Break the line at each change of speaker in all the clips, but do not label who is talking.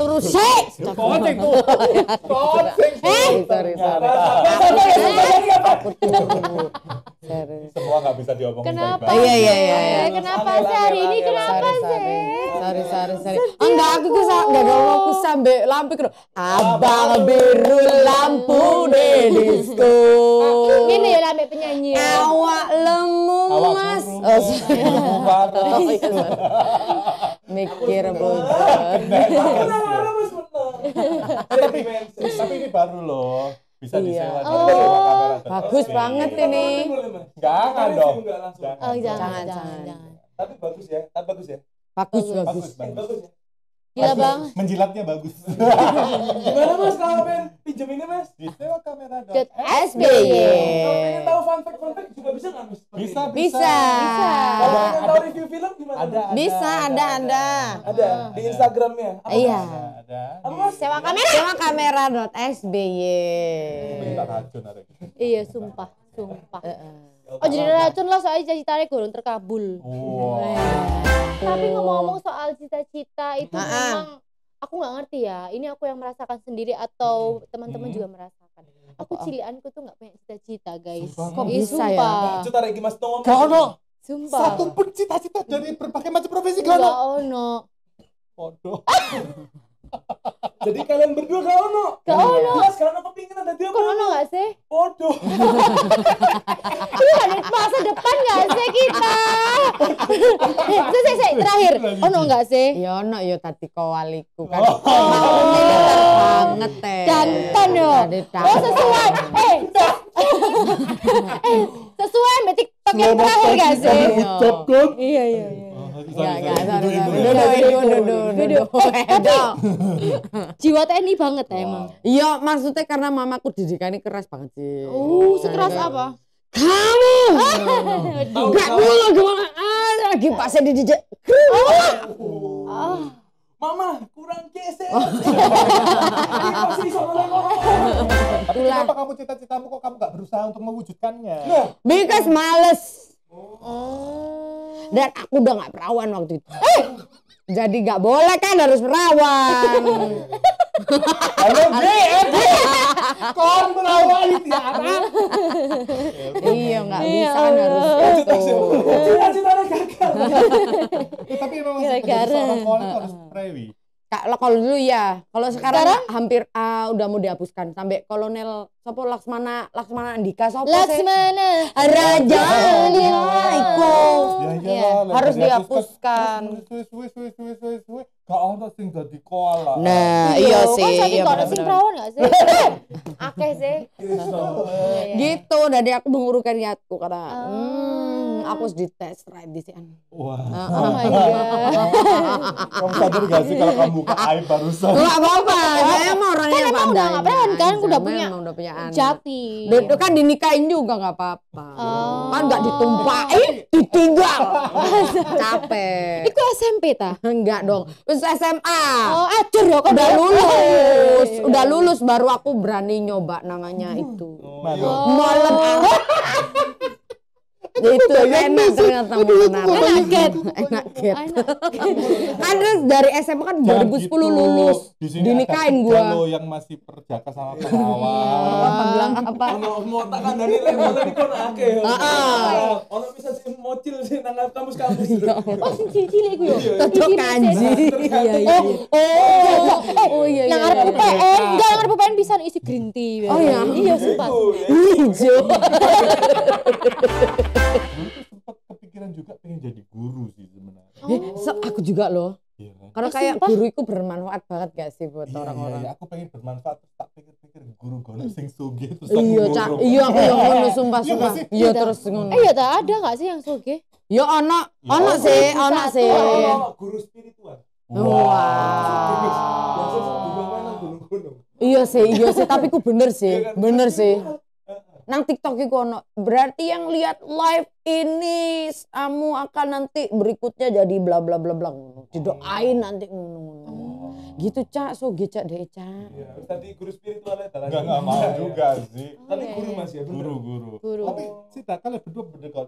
turu iya, sik. Iya, iya. Koncing tuh. Koncing. Eh, sorry, sorry.
Semua nggak bisa diomongin Kenapa? Iya, iya, iya. Eh, kenapa
sih hari ini? Kenapa sih?
Sorry, sorry, sorry. Enggak, ah, aku gak enggak mau aku sambil lampu Abang
biru lampu dedisku. Ah, ini ya lambe penyanyi.
Awak lemu mas. Oh, Awak lemu mas. mikir
bulat tapi iya. tapi ini baru loh bisa iya. disewa oh, dari kamera bagus iya. banget iya, ini enggak akan dong
oh, jangan, jangan, jangan, tapi bagus ya tapi bagus ya bagus bagus bagus, ya. Iya bang Menjilatnya bagus
Gimana mas kalau
pengen ini mas? Di sewa kamera dot eh? SBY Kalau pengen tahu fun fact fun fact juga bisa nggak mas? Bisa bisa Bisa Kalau pengen tahu ada, ada bisa ada ada ada, ada. ada. di Instagramnya apa iya ada apa sewa kamera sewa
kamera dot sby
iya sumpah sumpah Oh jadi racun lah soal cita-citanya kurang terkabul. Wow. Nah, tapi ngomong-ngomong soal cita-cita itu memang aku nggak ngerti ya. Ini aku yang merasakan sendiri atau teman-teman juga merasakan aku cilianku tuh nggak punya
cita-cita guys sumpah. kok iya, bisa ya? sumpah. ya cita lagi Mas tomo kau Sumpah. Satu pun cita-cita dari berbagai macam profesi gak ono. ono. Podo. Jadi kalian berdua gak ono. Gak iya. ono. Mas kalian apa pingin ada dia? Kok ono gak sih? Podo. Ini ada masa depan gak sih kita? Terus saya, saya terakhir,
ono gak sih? Ya ono yo ya, tadi waliku, kan. Oh,
banget teh. Danton yo. Oh sesuai. Eh, eh, sesuai sama TikTok yang terakhir gak sih? Ucapkan. Iya iya. iya, iya, iya.
Enggak, enggak, enggak. Tapi
jiwa TNI banget emang.
Iya, maksudnya karena mamaku didikannya keras banget sih. Oh, nah, sekeras iya. apa? Kamu. Enggak mulu gimana? Ah, lagi pasnya dijejek.
Oh.
Mama kurang geser. Oh.
Tapi kenapa kamu cita-citamu kok kamu gak berusaha untuk mewujudkannya?
Because males. Oh. Dan aku udah gak perawan waktu itu. Eh, jadi gak boleh kan harus perawan.
Halo B, B. Kon perawan tiara.
Iya nggak ya bisa kan harus. Gitu. Cita-cita gagal. Dewi kalau dulu ya kalau nah, sekarang, sekarang, hampir uh, udah mau dihapuskan sampai kolonel sopo Laksmana Laksmana Andika sopo Laksmana se?
Raja Lila iku ya, ya, iya. harus dihapuskan gak ono sing dadi koala nah iya, iya kan sih kan iya ono sing prawan gak sih akeh sih iya,
gitu dari aku mengurungkan niatku karena ah. hmm aku oh. harus test ride di sini.
Wah. Wow. oh my oh, iya. god. Iya. kamu sadar gak sih kalau kamu buka aib barusan? Gak apa-apa. Saya
mau orangnya kan emang udah ngapain kan udah punya, udah punya anak. jati. Dan itu kan dinikahin juga nggak apa-apa. Oh. Kan nggak ditumpahin, ditinggal. Capek. Iku SMP ta? Enggak dong. Terus SMA. Oh, acur eh, ya kok udah lulus. Oh. Udah lulus baru aku berani nyoba namanya hmm. itu.
Iya. Malam. Malam.
Ya, itu enak ternyata enak enak get kan terus dari SMA kan 2010 gitu. lulus dinikahin gua lo
yang masih perjaka sama pengawal bilang
apa Oh mau kan dari level ini kon oke ah, ah. iya. Oh, orang bisa iya, iya. kan, sih mocil sih nanggap kamu kampus oh sih cilik gue yo Oh kanji iya iya oh oh iya iya nang UPN enggak eh, yang
arep UPN bisa isi green tea oh iya iya sempat
hijau aku juga loh Iya. Karena kayak sumpah. guru itu
bermanfaat banget gak sih buat orang-orang? Iya, iya, aku pengen bermanfaat
terus tak pikir-pikir guru gue sing sugih terus Iya, Cak. Iya, aku yang ngono sumpah sumpah. Iya terus ngono. Eh
ya tak ada gak sih yang sugih?
Iya ono, ono sih, ono sih. guru spiritual.
Wah. Iya sih, iya sih, tapi ku bener sih, bener sih nang TikTok iku ono. Berarti yang lihat live ini kamu akan nanti berikutnya jadi bla bla bla bla
Didoain
oh. nanti ngono. Oh. Gitu Cak, so cak deh Cak.
Iya, tadi guru spiritual ya Enggak enggak mau juga sih. Tapi oh, guru iya, iya. masih, ya, guru guru. guru. Tapi Sita kalian berdua berdekat.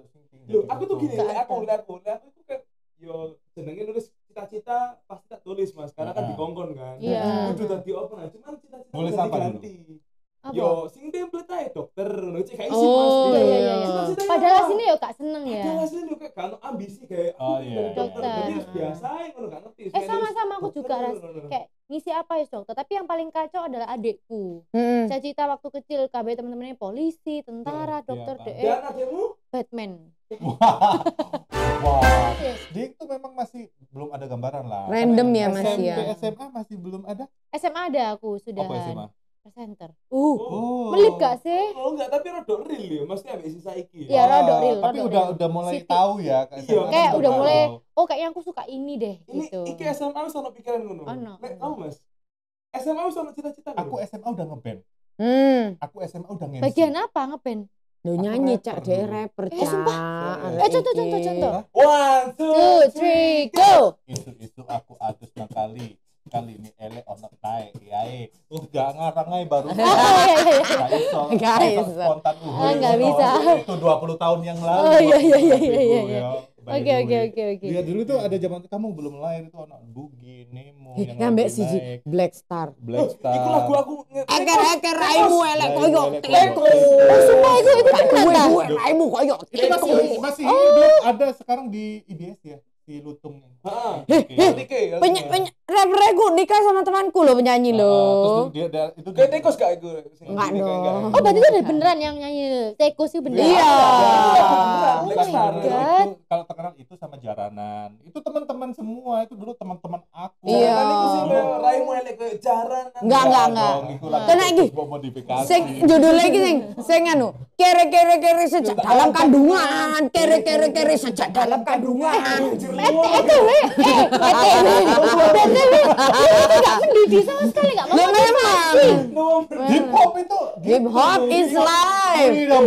Loh, aku tuh gini, aku lihat aku lihat itu kan yo jenenge nulis cita-cita pasti tak tulis Mas, karena kan di kan. Iya. Udah tadi open, cuman cita-cita boleh apa ganti yo sing template ae dokter ngono cek kayak isi Mas. Oh iya iya. iya. Padahal sini yo gak
seneng ya. Padahal sini
yo gak ono ambisi kayak oh ah, iya, iya. Dokter. Jadi biasa ngono gak ngerti. Eh sama-sama aku juga ras kayak
ngisi apa ya dokter tapi yang paling kacau adalah adekku. hmm. saya cerita waktu kecil KB teman-temannya polisi tentara hmm, dokter iya, DE adekmu? Batman
wah Wah.
dia itu memang masih
belum
ada gambaran lah random ya masih ya
SMA masih belum
ada SMA ada aku sudah apa SMA center.
Uh. Oh.
Melip gak sih?
Oh enggak, tapi rodok real ya. Maksudnya ambil sisa iki. Iya, ah, rodok real. Tapi rodo udah real. udah mulai City. tahu ya iya, kayak iya, kayak udah mulai oh kayaknya aku suka ini deh ini, gitu. Iki SMA wis ono pikiran ngono. Oh, no. Nek tahu Mas. SMA wis ono cita-cita Aku SMA udah ngeband.
Hmm. Aku SMA udah ngeband. Bagian
apa ngeband?
Lo nyanyi cak deh, rapper cak. Eh sumpah. Eh contoh contoh contoh.
One two three go.
Itu itu aku atus kali kali ini elek ono iya ya uh gak ngarang aja baru gak iso gak spontan uh ah, gak uh, bisa uh, uh, itu 20 tahun yang lalu oh iya iya iya iya, iya. Ya, ya. Oke oke oke oke. Iya dulu tuh ada zaman kamu belum lahir itu anak Bugi
Nemo yang ngambek si Black Star. Black oh, Star. itu lagu
aku eker eker raimu elek nah, koyo teko. sumpah itu itu kan dah. Raimu koyo. Itu masih masih hidup oh. ada sekarang di IBS ya si lutung ah, eh, eh, ya, peny
nikah sama temanku
loh penyanyi ah, loh terus
dia, dia itu dia tekos gak gue enggak dong
oh berarti itu dari beneran yang nyanyi tekos sih beneran iya,
iya oh kalau terkenal itu sama jaranan itu teman-teman
semua itu dulu teman-teman aku iya Raimu
elek ke jaranan
enggak enggak enggak kena lagi sing judul lagi sing
sing anu kere kere kere sejak dalam kandungan kere kere kere sejak dalam kandungan ETW, eh, ETW, BTW, itu
nggak
mendidih sama sekali, nggak mau motivasi. Hip hop itu, hip hop is life. Freedom.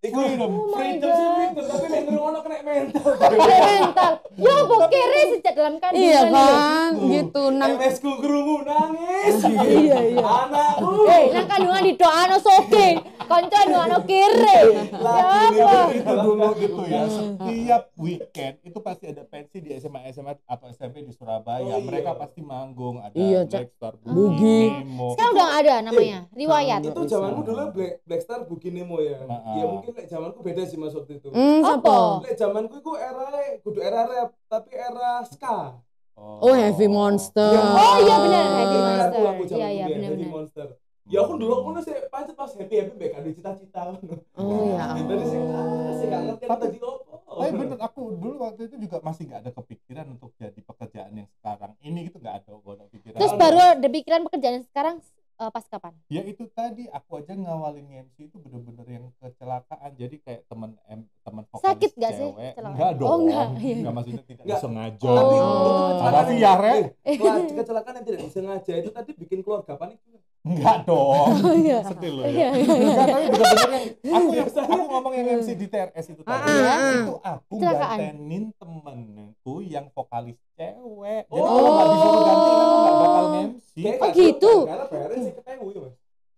Iku freedom, freedom sih freedom, tapi nek ngrungono kena mental. mental. Yo apa kere sejak dalam kandungan. Iya kan, gitu nang MS ku krungu nangis. Iya iya. Anakku.
Eh, nang kandungan didoano soge konco ngono kiri. Iya, hmm. itu dulu gitu ya. Setiap
weekend itu pasti ada pensi di SMA SMA atau SMP
di Surabaya. Oh, iya. Mereka pasti manggung ada iya, Black Bugi, hmm. Nemo. Sekarang udah ada namanya, iya. riwayat. Itu zamanku dulu Black, Blackstar, Bugi, Nemo ya. Ya mungkin lek zamanku beda sih mas waktu itu. Hmm, apa? Lek zamanku itu era kudu era rap, tapi era ska.
Oh, oh, oh Heavy Monster. Oh iya benar Heavy Monster. Iya iya benar benar. Heavy
Monster ya aku dulu aku nasi pancet pas happy happy baik ada cita-cita kan. oh iya nah, tadi sih ah, sih nggak ngerti
tadi apa tapi bener aku dulu waktu itu juga masih nggak ada kepikiran untuk jadi pekerjaan yang sekarang ini gitu nggak ada gak ada pikiran terus baru
ada pikiran pekerjaan yang sekarang uh, pas kapan
ya itu tadi aku aja ngawalin MC itu bener-bener yang kecelakaan jadi kayak temen M temen sakit nggak sih kecelakaan. enggak oh, dong oh, enggak. enggak iya. maksudnya tidak enggak. sengaja oh. itu kecelakaan,
ya, kecelakaan yang tidak disengaja itu tadi bikin keluarga panik Enggak dong. Oh, iya. Sedih loh. Ya. Iya, iya, iya. Enggak, tapi benar-benar yang aku yang aku ngomong yang MC di
TRS itu tadi. Ah, ya, ah, ah. itu aku gantengin temenku yang vokalis cewek. Jadi oh. kalau disuruh gantiin aku enggak bakal MC. Oh gitu. gitu? Karena bayarnya sih ketewu ya,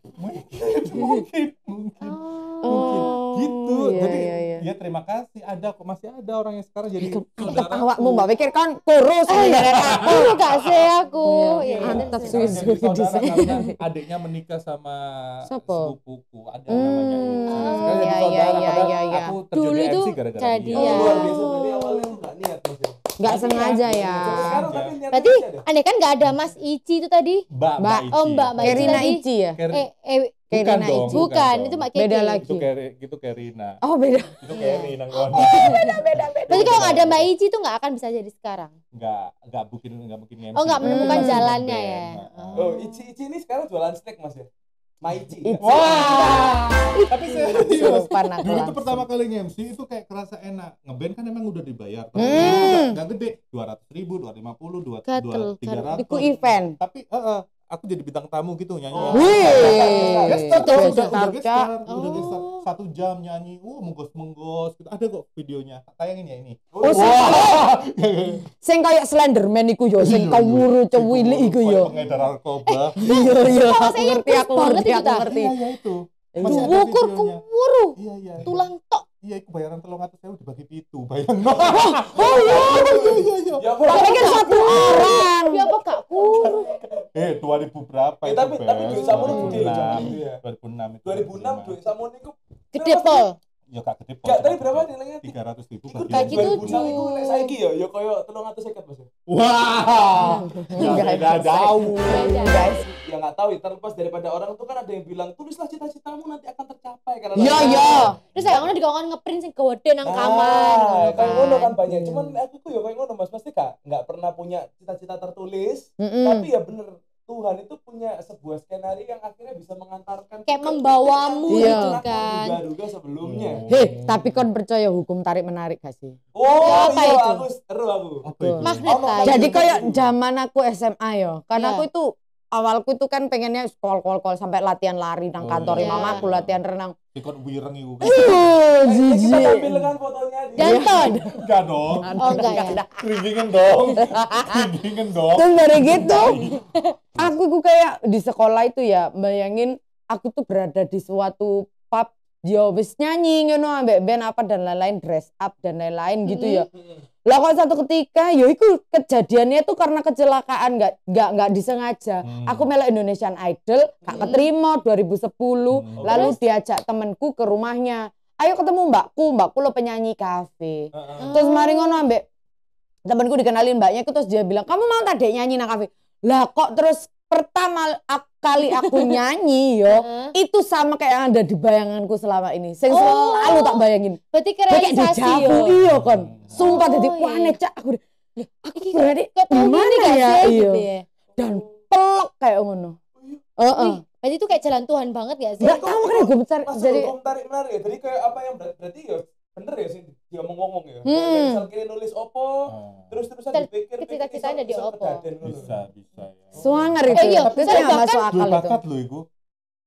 Mungkin, mungkin, mungkin. Oh.
Mungkin gitu iya, jadi iya, iya. ya terima kasih ada kok masih ada orang yang sekarang jadi ketawa mau mbak pikir kan kurus oh, iya. aku oh, iya. gak sih aku iya, adiknya menikah sama Sopo? sepupuku
ada hmm. namanya itu ah, sekarang jadi iya, iya, iya. aku
dulu itu jadi dia.
luar tadi awalnya
nggak ya?
sengaja ya.
Berarti aneh kan nggak ada Mas Ici itu tadi? Mbak, Mbak, Mbak oh Mbak, Mbak Irina Ici ya? Eh, eh Bukan Kerina Itu. bukan, bukan. itu Mbak Kiki. Beda lagi.
Itu Keri, itu Kerina. Oh, beda. Itu Keri nang oh, beda
beda beda. Berarti kalau nggak ada Mbak Ici itu nggak akan bisa jadi sekarang.
Nggak, nggak mungkin nggak mungkin MC. Oh, nggak hmm. menemukan hmm. jalannya ya. Oh. oh,
Ici Ici ini sekarang jualan steak Mas ya? Maici. Wah. Wow. Tapi serius. Dulu itu pertama kali MC
itu kayak kerasa enak. Ngeband kan emang udah dibayar. Tapi hmm. gak, gak gede. 200 ribu, 250, 2, 300. Di event. Tapi uh, aku jadi bintang tamu gitu nyanyi. Oh. Wih. oh. udah oh. satu jam nyanyi, uh menggos menggos gitu. Ada kok videonya. Tayangin ya ini. Oh, oh saya
sing kayak Slenderman iku yo sing kau muru cewili iku yo.
Pengedar eh, narkoba. Iya iya aku ngerti aku ngerti aku ngerti. Iya, iya itu. Masih ada iya, iya, Tulang tok iya iku bayaran telung atas saya dibagi pitu bayang no oh, oh, oh, oh iya iya iya iya iya tapi kan satu
ya, orang ya apa gak kurang
eh 2000 berapa eh, itu tapi tapi duit samun gede 2006 ribu duit samun itu gede pol ya gak gede Gak tadi berapa nilainya?
ratus ribu. Ikut kaki saya Iku nek
gitu saiki ya ya koyo 350 Mas. Ya?
Wah. Ya, beda jauh.
Ya, guys, ya nggak tahu ya terlepas daripada orang itu kan ada yang bilang tulislah cita-citamu
nanti akan tercapai karena Iya, iya. Terus saya ngono kawan ngeprint sih kode nang nah, kamar. Nah, kayak ngono kan banyak. Gitu. Cuman
aku tuh ya kayak ngono Mas pasti gak nggak pernah punya cita-cita tertulis, tapi ya bener Tuhan itu punya sebuah skenario yang akhirnya bisa mengantarkan kayak membawamu iya. kan duga-duga sebelumnya
hmm. hei tapi kon percaya hukum tarik menarik gak sih
oh ya, apa iya, itu? aku seru aku, aku. Magnet oh, jadi kayak
zaman aku SMA yo karena yeah. aku itu awalku itu kan pengennya kol kol kol sampai latihan lari nang oh, kantor oh, iya. mama aku latihan renang
ikut wireng iku kan jijik kita ambil kan fotonya jantan enggak dong oh enggak ya keringin dong keringin dong terus dari gitu iya.
aku gue kayak di sekolah itu ya bayangin aku tuh berada di suatu pub dia ya habis nyanyi ngono ambek band apa dan lain-lain dress up dan lain-lain gitu ya mm-hmm lah kalau satu ketika yo ya, itu kejadiannya tuh karena kecelakaan nggak nggak nggak disengaja hmm. aku melihat Indonesian Idol kak hmm. keterima 2010 hmm. lalu diajak temenku ke rumahnya ayo ketemu mbakku mbakku lo penyanyi kafe uh -huh. terus mari ngono ambek temanku dikenalin mbaknya itu terus dia bilang kamu mau tadi nyanyi nang kafe lah kok terus pertama kali aku nyanyi yo uh-huh. itu sama kayak yang ada di bayanganku selama ini sing oh. selalu tak bayangin berarti kerealisasi yo iya kan? sumpah oh, jadi iya. wah iya. cak aku ya, aku berarti gimana ya iya dan pelok kayak ngono heeh uh -uh.
berarti itu kayak jalan Tuhan banget ya sih nggak kamu kan gue besar
jadi tarik menarik ya jadi kayak apa yang berarti ya bener ya sih dia ngomong ngomong ya hmm. misal kiri nulis opo oh. terus terusan dipikir cita-cita ada di opo bisa bisa ya.
Suanger itu. Eh, ya, iya, tapi itu nggak masuk akal itu. bakat loh ibu.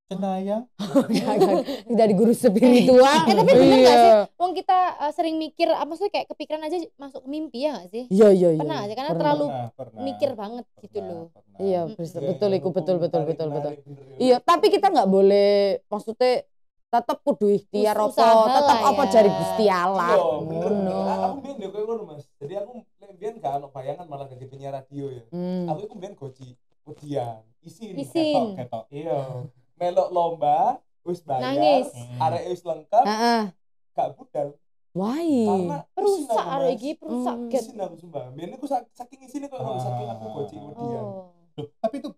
Cenaya. Oh,
Tidak guru spiritual. Eh, eh, tapi bener iya. gak sih? Wong
kita uh, sering mikir, apa sih kayak kepikiran aja masuk ke mimpi ya gak sih? Iya, iya, iya. Pernah aja, karena pernah, terlalu pernah, mikir banget gitu pernah, gitu loh.
Pernah. Iya, betul, ya, betul, betul, betul, betul, betul, betul. Iya, tapi kita nggak boleh, maksudnya tetap kudu ikhtiar apa tetap apa ya. jari Gusti Allah. Oh, bener.
Aku ngene koyo ngono Mas. Jadi aku kemudian gak ada bayangan malah jadi penyiar radio ya hmm. aku itu biar goji, ujian isin isin ketok ketok iya melok lomba wis bayar nangis hmm. arek wis lengkap -uh. gak budal Wai,
perusak arek iki perusak hmm. Isin aku sumpah. Biyen
aku saking isine kok ah. saking aku goji, kemudian Oh.
Loh, tapi itu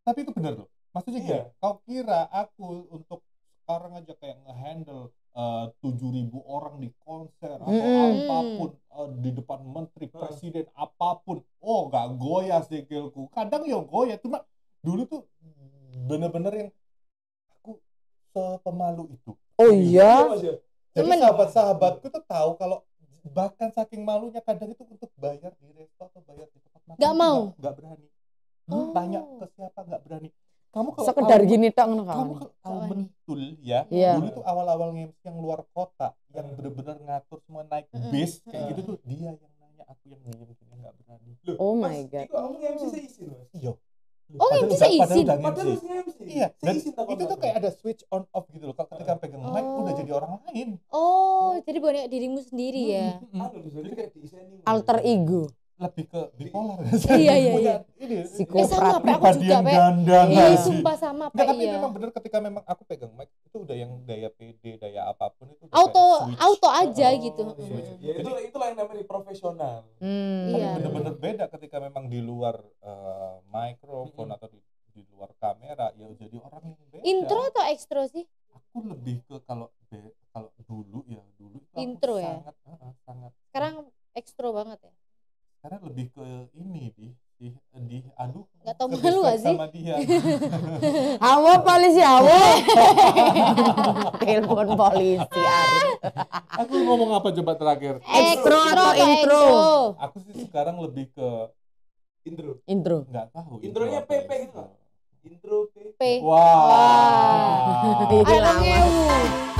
tapi itu benar tuh, Maksudnya iya. Gini, kau kira aku untuk sekarang aja kayak handle eh, tujuh ribu orang di konser atau mm. apapun uh, di depan menteri presiden apapun oh gak goyah segelku kadang ya goyah cuma dulu tuh bener-bener yang aku sepemalu itu oh iya jadi sahabat-sahabatku tuh tahu kalau bahkan saking malunya kadang itu untuk bayar di resto atau bayar di tempat makan Gak mau Gak berani oh. tanya ke siapa nggak berani kamu kalau sekedar kamu, gini tak kamu kalau kamu betul ya yeah. dulu tuh awal-awal yang luar kota yang benar-benar ngatur semua naik bis kayak gitu tuh dia yang aku yang minjem gini gitu ya, nggak berani loh, oh my god itu kamu MC seizin loh, iya Oh padahal MC seizin padahal harusnya MC iya dan itu tuh kayak ada switch on off gitu loh ketika oh. pegang mic udah jadi orang
lain oh, oh. jadi bukan dirimu sendiri ya anu, alter ego
lebih ke bipolar
iya iya iya psikopat iya, iya. iya. eh, aku juga pe iya sumpah
sama apa? iya tapi memang benar ketika memang aku pegang mic itu udah yang daya PD auto auto aja oh, gitu hmm. ya itu itulah
yang namanya profesional hmm, iya. benar bener
beda ketika memang di luar uh, eh, mikrofon hmm. atau di, di luar kamera ya jadi orang yang beda intro
atau ekstro sih
aku lebih ke kalau kalau dulu ya dulu intro sangat, ya sangat uh, sangat
sekarang ekstro banget ya
sekarang lebih ke ini sih atau malu gak sih? Awo polisi awo. Telepon polisi. Aku ngomong apa coba terakhir? Ekstro atau intro? Aku sih sekarang lebih ke intro. Intro. Enggak tahu.
Intronya PP ya. gitu. Intro PP. Wah. Wow.
Wow. Itu lama.